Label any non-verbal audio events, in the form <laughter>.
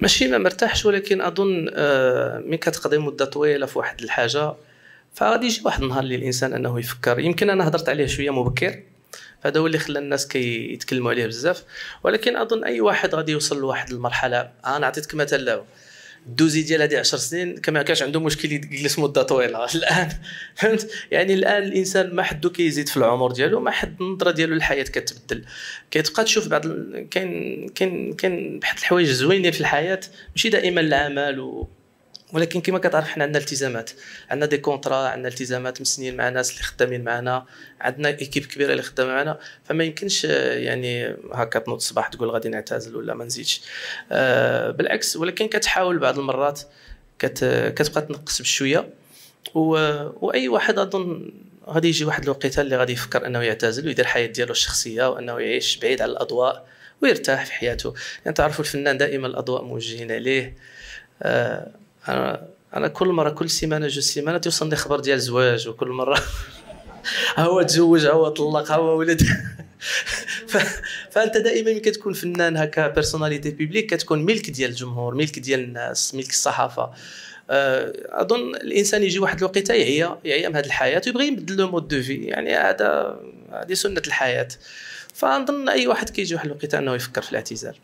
ماشي ما مرتاحش ولكن اظن من كتقضي مده طويله في واحد الحاجه فغادي يجي واحد النهار اللي الانسان انه يفكر يمكن انا هضرت عليه شويه مبكر فهذا هو اللي خلى الناس كيتكلموا كي عليه بزاف ولكن اظن اي واحد غادي يوصل لواحد المرحله انا عطيتك مثال الدوزي ديال هذه 10 سنين كما كانش عنده مشكل يجلس مده طويله <laughs> الان فهمت يعني الان الانسان ما حدو كيزيد في العمر ديالو ما حد النظره ديالو للحياه كتبدل كتبقى تشوف بعض كاين كاين كاين بحال الحوايج زوينين في الحياه ماشي دائما العمل و ولكن كما كتعرف حنا عندنا التزامات عندنا دي كونترا عندنا التزامات مسنين مع ناس اللي خدامين معنا عندنا ايكيب كبيره اللي خدامه معنا فما يمكنش يعني هكا تنوض الصباح تقول غادي نعتزل ولا ما نزيدش آه، بالعكس ولكن كتحاول بعض المرات كت كتبقى تنقص بشويه و... واي واحد اظن غادي يجي واحد الوقيته اللي غادي يفكر انه يعتزل ويدير الحياه ديالو الشخصيه وانه يعيش بعيد على الاضواء ويرتاح في حياته يعني تعرفوا الفنان دائما الاضواء موجهين عليه آه انا انا كل مره كل سيمانه جوج سيمانه توصلني خبر ديال الزواج وكل مره ها <laughs> هو تزوج ها هو طلق ها هو ولد <laughs> ف... فانت دائما ملي كتكون فنان هكا بيرسوناليتي بيبليك كتكون ملك ديال الجمهور ملك ديال الناس ملك الصحافه آه، اظن الانسان يجي واحد الوقيته يعيا يعيا من هذه الحياه ويبغي يبدل لو مود دو في يعني هذا هذه سنه الحياه فنظن اي واحد كيجي واحد الوقيته انه يفكر في الاعتزال